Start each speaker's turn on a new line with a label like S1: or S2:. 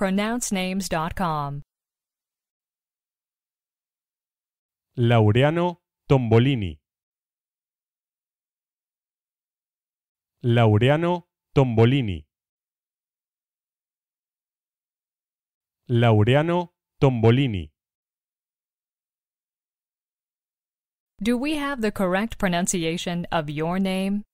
S1: pronouncenames.com.
S2: Laureano Tombolini. Laureano Tombolini. Laureano Tombolini.
S1: Do we have the correct pronunciation of your name?